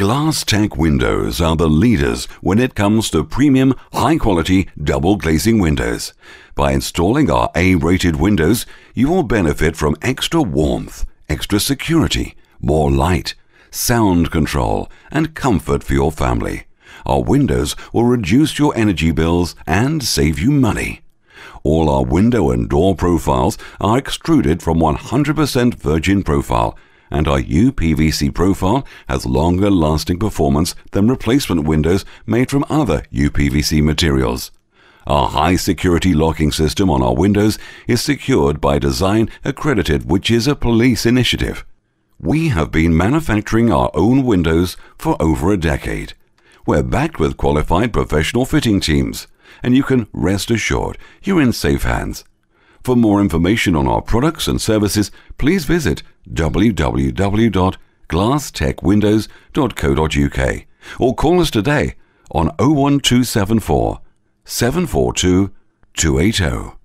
Glass Tech Windows are the leaders when it comes to premium, high-quality double glazing windows. By installing our A-rated windows, you will benefit from extra warmth, extra security, more light, sound control and comfort for your family. Our windows will reduce your energy bills and save you money. All our window and door profiles are extruded from 100% virgin profile and our uPVC profile has longer lasting performance than replacement windows made from other uPVC materials. Our high security locking system on our windows is secured by Design Accredited, which is a police initiative. We have been manufacturing our own windows for over a decade. We're backed with qualified professional fitting teams, and you can rest assured you're in safe hands for more information on our products and services, please visit www.glasstechwindows.co.uk or call us today on 01274 742 280.